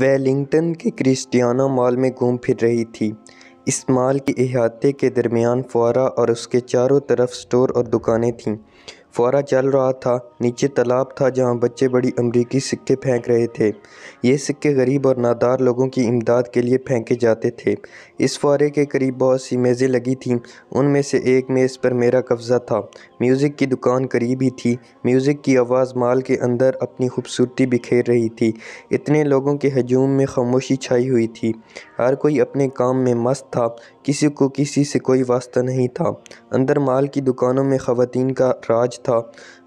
Wellington کے Christina مال میں گھوم پھر رہی تھی اس مال کے احاطے کے درمیان فوارہ اور اس کے چاروں طرف سٹور اور دکانیں تھیں فورا چل رہا تھا نیچے تالاب تھا جہاں بچے بڑی امریکی سکے پھینک رہے تھے یہ سکے غریب اور نادار لوگوں کی امداد کے لیے پھینکے جاتے تھے اس فورے کے قریب بہت سی میزیں لگی تھیں ان میں سے ایک میز پر میرا قبضہ تھا میوزک کی دکان قریب ہی تھی میوزک کی آواز مال کے اندر اپنی خوبصورتی بکھیر رہی تھی اتنے لوگوں کے ہجوم میں خاموشی چھائی ہوئی تھی ہر کوئی اپنے کام میں مست تھا کسی کو کسی سے کوئی واسطہ نہیں تھا اندر مال کی دکانوں میں خواتین کا راج تھا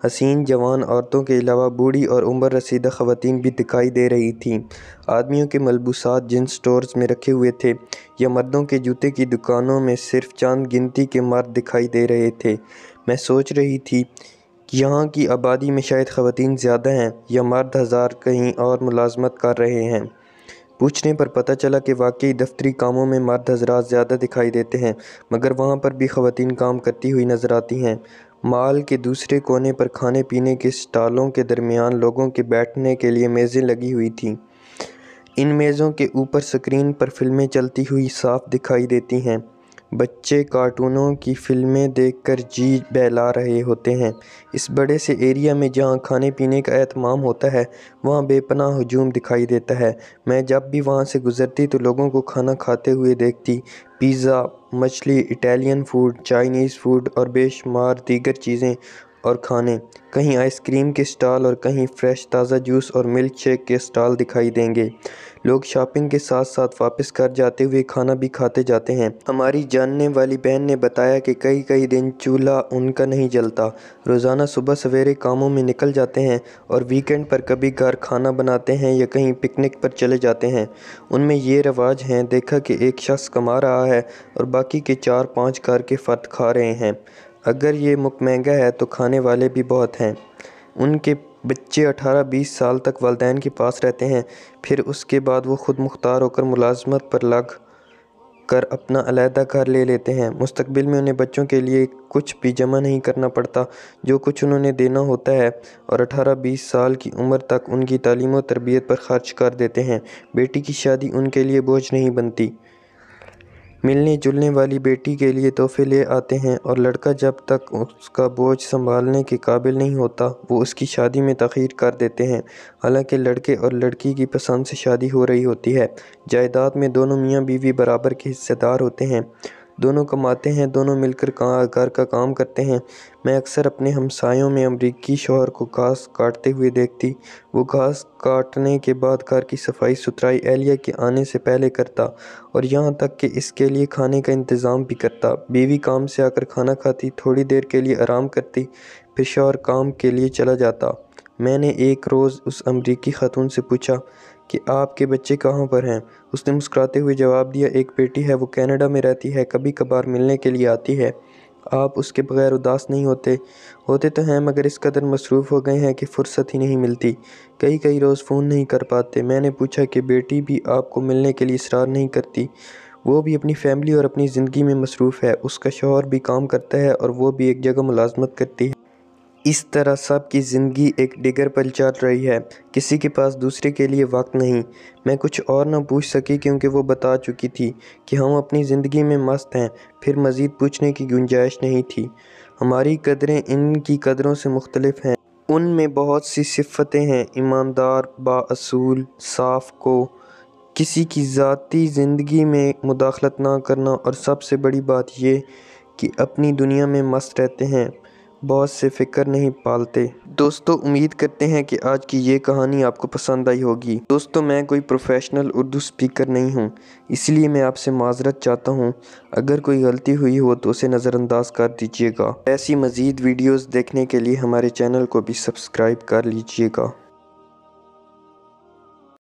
حسین جوان عورتوں کے علاوہ بوڑھی اور عمر رسیدہ خواتین بھی دکھائی دے رہی تھیں آدمیوں کے ملبوسات جن سٹورز میں رکھے ہوئے تھے یا مردوں کے جوتے کی دکانوں میں صرف چاند گنتی کے مرد دکھائی دے رہے تھے میں سوچ رہی تھی یہاں کی آبادی میں شاید خواتین زیادہ ہیں یا مرد ہزار کہیں اور ملازمت کر رہے ہیں پوچھنے پر پتہ چلا کہ واقعی دفتری کاموں میں مرد حضرات زیادہ دکھائی دیتے ہیں مگر وہاں پر بھی خواتین کام کرتی ہوئی نظر آتی ہیں مال کے دوسرے کونے پر کھانے پینے کے اسٹالوں کے درمیان لوگوں کے بیٹھنے کے لیے میزیں لگی ہوئی تھیں ان میزوں کے اوپر سکرین پر فلمیں چلتی ہوئی صاف دکھائی دیتی ہیں بچے کارٹونوں کی فلمیں دیکھ کر جی بہلا رہے ہوتے ہیں اس بڑے سے ایریا میں جہاں کھانے پینے کا اہتمام ہوتا ہے وہاں بے پناہ ہجوم دکھائی دیتا ہے میں جب بھی وہاں سے گزرتی تو لوگوں کو کھانا کھاتے ہوئے دیکھتی پیزا مچھلی اٹیلین فوڈ چائنیز فوڈ اور بے شمار دیگر چیزیں اور کھانے کہیں آئس کریم کے سٹال اور کہیں فریش تازہ جوس اور ملک شیک کے سٹال دکھائی دیں گے لوگ شاپنگ کے ساتھ ساتھ واپس گھر جاتے ہوئے کھانا بھی کھاتے جاتے ہیں ہماری جاننے والی بہن نے بتایا کہ کئی کئی دن چولہا ان کا نہیں جلتا روزانہ صبح سویرے کاموں میں نکل جاتے ہیں اور ویکنڈ پر کبھی گھر کھانا بناتے ہیں یا کہیں پکنک پر چلے جاتے ہیں ان میں یہ رواج ہیں دیکھا کہ ایک شخص کما رہا ہے اور باقی کے چار پانچ گھر کے فرد کھا رہے ہیں اگر یہ مہنگا ہے تو کھانے والے بھی بہت ہیں ان کے بچے اٹھارہ بیس سال تک والدین کے پاس رہتے ہیں پھر اس کے بعد وہ خود مختار ہو کر ملازمت پر لگ کر اپنا علیحدہ گھر لے لیتے ہیں مستقبل میں انہیں بچوں کے لیے کچھ بھی جمع نہیں کرنا پڑتا جو کچھ انہوں نے دینا ہوتا ہے اور اٹھارہ بیس سال کی عمر تک ان کی تعلیم و تربیت پر خرچ کر دیتے ہیں بیٹی کی شادی ان کے لیے بوجھ نہیں بنتی ملنے جلنے والی بیٹی کے لیے تحفے لے آتے ہیں اور لڑکا جب تک اس کا بوجھ سنبھالنے کے قابل نہیں ہوتا وہ اس کی شادی میں تخیر کر دیتے ہیں حالانکہ لڑکے اور لڑکی کی پسند سے شادی ہو رہی ہوتی ہے جائیداد میں دونوں میاں بیوی برابر کے حصے دار ہوتے ہیں دونوں کماتے ہیں دونوں مل کر گھر کا کام کرتے ہیں میں اکثر اپنے ہمسایوں میں امریکی شوہر کو گھاس کاٹتے ہوئے دیکھتی وہ گھاس کاٹنے کے بعد گھر کی صفائی ستھرائی اہلیہ کے آنے سے پہلے کرتا اور یہاں تک کہ اس کے لیے کھانے کا انتظام بھی کرتا بیوی کام سے آ کر کھانا کھاتی تھوڑی دیر کے لیے آرام کرتی پھر شوہر کام کے لیے چلا جاتا میں نے ایک روز اس امریکی خاتون سے پوچھا کہ آپ کے بچے کہاں پر ہیں اس نے مسکراتے ہوئے جواب دیا ایک بیٹی ہے وہ کینیڈا میں رہتی ہے کبھی کبھار ملنے کے لیے آتی ہے آپ اس کے بغیر اداس نہیں ہوتے ہوتے تو ہیں مگر اس قدر مصروف ہو گئے ہیں کہ فرصت ہی نہیں ملتی کئی کئی روز فون نہیں کر پاتے میں نے پوچھا کہ بیٹی بھی آپ کو ملنے کے لیے اسرار نہیں کرتی وہ بھی اپنی فیملی اور اپنی زندگی میں مصروف ہے اس کا شوہر بھی کام کرتا ہے اور وہ بھی ایک جگہ ملازمت کرتی ہے اس طرح سب کی زندگی ایک ڈگر پل چاٹ رہی ہے کسی کے پاس دوسرے کے لیے وقت نہیں میں کچھ اور نہ پوچھ سکی کیونکہ وہ بتا چکی تھی کہ ہم اپنی زندگی میں مست ہیں پھر مزید پوچھنے کی گنجائش نہیں تھی ہماری قدریں ان کی قدروں سے مختلف ہیں ان میں بہت سی صفتیں ہیں ایماندار با اصول صاف کو کسی کی ذاتی زندگی میں مداخلت نہ کرنا اور سب سے بڑی بات یہ کہ اپنی دنیا میں مست رہتے ہیں بہت سے فکر نہیں پالتے دوستو امید کرتے ہیں کہ آج کی یہ کہانی آپ کو پسند آئی ہوگی دوستو میں کوئی پروفیشنل اردو سپیکر نہیں ہوں اس لیے میں آپ سے معذرت چاہتا ہوں اگر کوئی غلطی ہوئی ہو تو اسے نظر انداز کر دیجیے گا ایسی مزید ویڈیوز دیکھنے کے لیے ہمارے چینل کو بھی سبسکرائب کر لیجیے گا